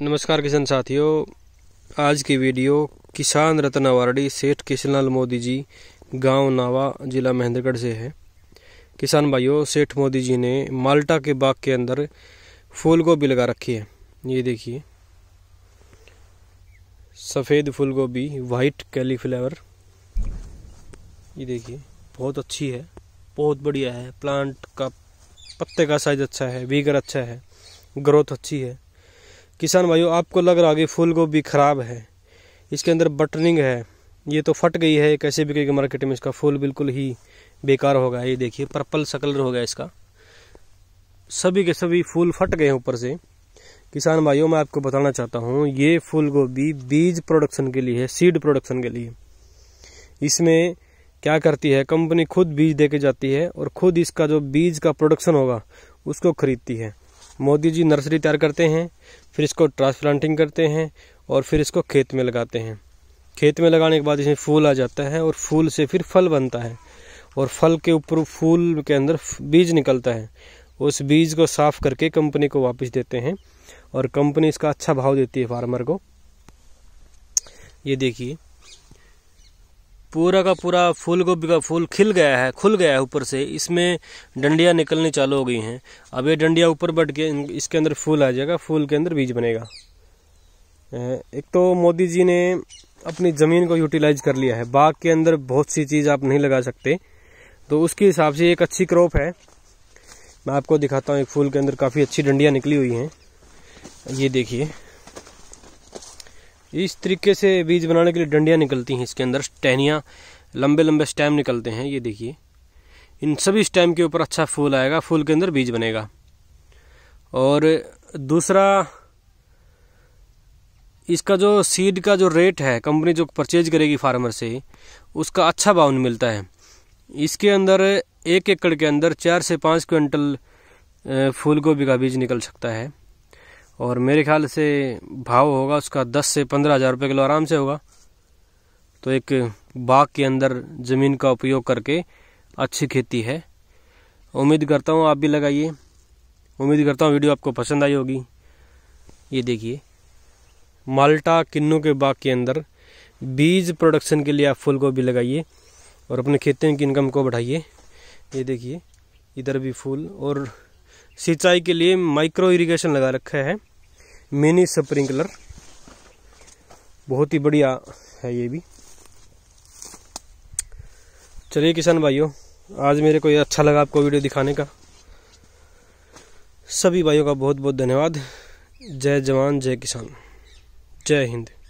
नमस्कार किसान साथियों आज की वीडियो किसान रत्न अवार्डी सेठ किशनलाल मोदी जी गांव नावा जिला महेंद्रगढ़ से है किसान भाइयों सेठ मोदी जी ने माल्टा के बाग के अंदर फूल गोभी लगा रखी है ये देखिए सफ़ेद फूल गोभी वाइट कैलीफ्लावर ये देखिए बहुत अच्छी है बहुत बढ़िया है प्लांट का पत्ते का साइज़ अच्छा है वीगर अच्छा है ग्रोथ अच्छी है किसान भाइयों आपको लग रहा कि फूल गोभी ख़राब है इसके अंदर बटनिंग है ये तो फट गई है कैसे बिकेगी मार्केट में इसका फूल बिल्कुल ही बेकार होगा ये देखिए पर्पल सा कलर गया इसका सभी के सभी फूल फट गए हैं ऊपर से किसान भाइयों मैं आपको बताना चाहता हूँ ये फूल गोभी बीज प्रोडक्शन के लिए है सीड प्रोडक्शन के लिए इसमें क्या करती है कंपनी खुद बीज दे के जाती है और खुद इसका जो बीज का प्रोडक्शन होगा उसको खरीदती है मोदी जी नर्सरी तैयार करते हैं फिर इसको ट्रांसप्लांटिंग करते हैं और फिर इसको खेत में लगाते हैं खेत में लगाने के बाद इसमें फूल आ जाता है और फूल से फिर फल बनता है और फल के ऊपर फूल के अंदर बीज निकलता है उस बीज को साफ़ करके कंपनी को वापस देते हैं और कंपनी इसका अच्छा भाव देती है फार्मर को ये देखिए पूरा का पूरा फूल गोभी का फूल खिल गया है खुल गया है ऊपर से इसमें डंडियाँ निकलनी चालू हो गई हैं अब ये डंडियाँ ऊपर बढ़ के इसके अंदर फूल आ जाएगा फूल के अंदर बीज बनेगा एक तो मोदी जी ने अपनी ज़मीन को यूटिलाइज कर लिया है बाग के अंदर बहुत सी चीज़ आप नहीं लगा सकते तो उसके हिसाब से एक अच्छी क्रॉप है मैं आपको दिखाता हूँ एक फूल के अंदर काफ़ी अच्छी डंडियाँ निकली हुई हैं ये देखिए इस तरीके से बीज बनाने के लिए डंडियाँ निकलती हैं इसके अंदर टहनियाँ लंबे लंबे स्टैम निकलते हैं ये देखिए इन सभी स्टैम के ऊपर अच्छा फूल आएगा फूल के अंदर बीज बनेगा और दूसरा इसका जो सीड का जो रेट है कंपनी जो परचेज करेगी फार्मर से उसका अच्छा भाव मिलता है इसके अंदर एक एकड़ के अंदर चार से पाँच क्विंटल फूल गोभी का बीज निकल सकता है और मेरे ख्याल से भाव होगा उसका दस से पंद्रह हज़ार रुपये किलो आराम से होगा तो एक बाग के अंदर ज़मीन का उपयोग करके अच्छी खेती है उम्मीद करता हूँ आप भी लगाइए उम्मीद करता हूँ वीडियो आपको पसंद आई होगी ये देखिए माल्टा किन्नू के बाग के अंदर बीज प्रोडक्शन के लिए आप फूल गोभी लगाइए और अपने खेतों की इनकम को बढ़ाइए ये देखिए इधर भी फूल और सिंचाई के लिए माइक्रो इरिगेशन लगा रखा है मिनी स्प्रिंकलर बहुत ही बढ़िया है ये भी चलिए किसान भाइयों आज मेरे को ये अच्छा लगा आपको वीडियो दिखाने का सभी भाइयों का बहुत बहुत धन्यवाद जय जवान जय किसान जय हिंद